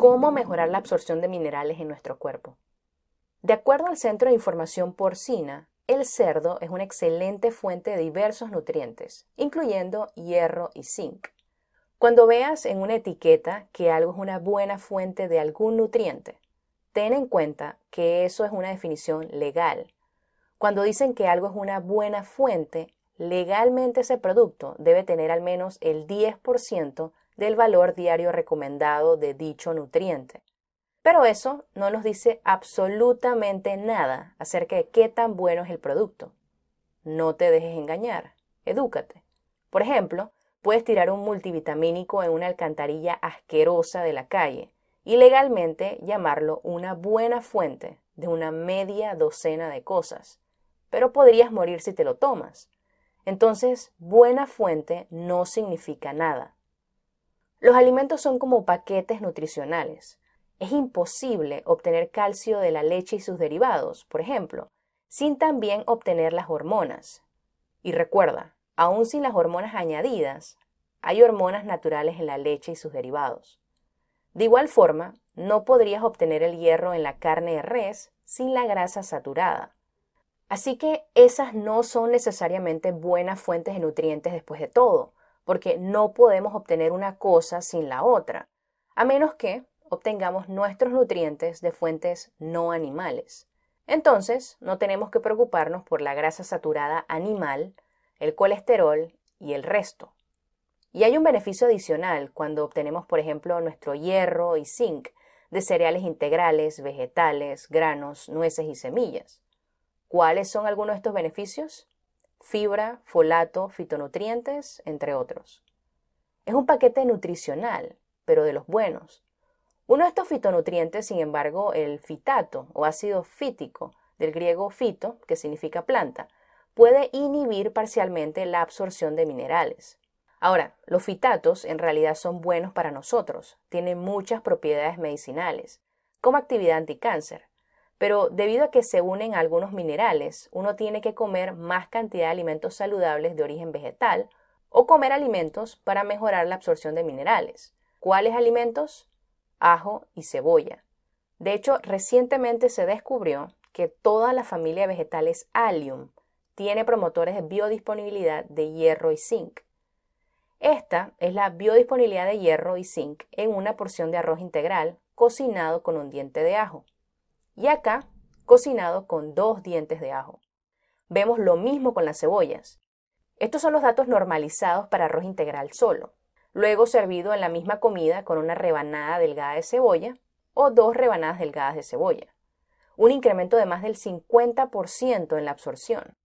cómo mejorar la absorción de minerales en nuestro cuerpo. De acuerdo al Centro de Información Porcina, el cerdo es una excelente fuente de diversos nutrientes, incluyendo hierro y zinc. Cuando veas en una etiqueta que algo es una buena fuente de algún nutriente, ten en cuenta que eso es una definición legal. Cuando dicen que algo es una buena fuente, legalmente ese producto debe tener al menos el 10% del valor diario recomendado de dicho nutriente. Pero eso no nos dice absolutamente nada acerca de qué tan bueno es el producto. No te dejes engañar, edúcate. Por ejemplo, puedes tirar un multivitamínico en una alcantarilla asquerosa de la calle y legalmente llamarlo una buena fuente de una media docena de cosas, pero podrías morir si te lo tomas. Entonces, buena fuente no significa nada. Los alimentos son como paquetes nutricionales. Es imposible obtener calcio de la leche y sus derivados, por ejemplo, sin también obtener las hormonas. Y recuerda, aún sin las hormonas añadidas, hay hormonas naturales en la leche y sus derivados. De igual forma, no podrías obtener el hierro en la carne de res sin la grasa saturada. Así que esas no son necesariamente buenas fuentes de nutrientes después de todo porque no podemos obtener una cosa sin la otra, a menos que obtengamos nuestros nutrientes de fuentes no animales. Entonces, no tenemos que preocuparnos por la grasa saturada animal, el colesterol y el resto. Y hay un beneficio adicional cuando obtenemos, por ejemplo, nuestro hierro y zinc de cereales integrales, vegetales, granos, nueces y semillas. ¿Cuáles son algunos de estos beneficios? fibra, folato, fitonutrientes, entre otros. Es un paquete nutricional, pero de los buenos. Uno de estos fitonutrientes, sin embargo, el fitato o ácido fítico, del griego fito, que significa planta, puede inhibir parcialmente la absorción de minerales. Ahora, los fitatos en realidad son buenos para nosotros, tienen muchas propiedades medicinales, como actividad anticáncer, pero debido a que se unen algunos minerales, uno tiene que comer más cantidad de alimentos saludables de origen vegetal o comer alimentos para mejorar la absorción de minerales. ¿Cuáles alimentos? Ajo y cebolla. De hecho, recientemente se descubrió que toda la familia de vegetales Allium tiene promotores de biodisponibilidad de hierro y zinc. Esta es la biodisponibilidad de hierro y zinc en una porción de arroz integral cocinado con un diente de ajo y acá cocinado con dos dientes de ajo. Vemos lo mismo con las cebollas. Estos son los datos normalizados para arroz integral solo, luego servido en la misma comida con una rebanada delgada de cebolla o dos rebanadas delgadas de cebolla. Un incremento de más del 50% en la absorción.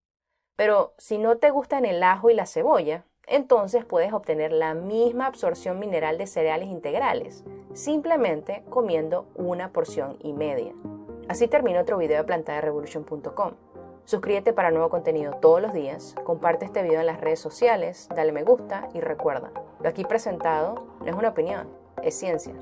Pero si no te gustan el ajo y la cebolla, entonces puedes obtener la misma absorción mineral de cereales integrales, simplemente comiendo una porción y media. Así termina otro video de plantaderevolution.com. Suscríbete para nuevo contenido todos los días, comparte este video en las redes sociales, dale me gusta y recuerda, lo aquí presentado no es una opinión, es ciencia.